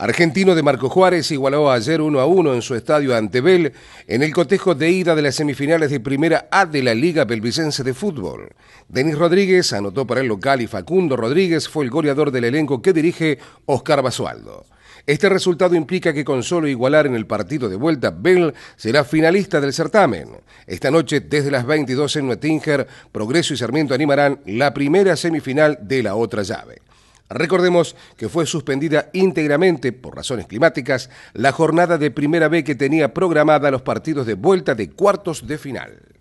Argentino de Marco Juárez igualó ayer 1 a 1 en su estadio ante Bell en el cotejo de ida de las semifinales de Primera A de la Liga Belvicense de Fútbol. Denis Rodríguez anotó para el local y Facundo Rodríguez fue el goleador del elenco que dirige Oscar Basualdo. Este resultado implica que con solo igualar en el partido de vuelta, Bell será finalista del certamen. Esta noche, desde las 22 en Nuetinger, Progreso y Sarmiento animarán la primera semifinal de la otra llave. Recordemos que fue suspendida íntegramente, por razones climáticas, la jornada de primera B que tenía programada los partidos de vuelta de cuartos de final.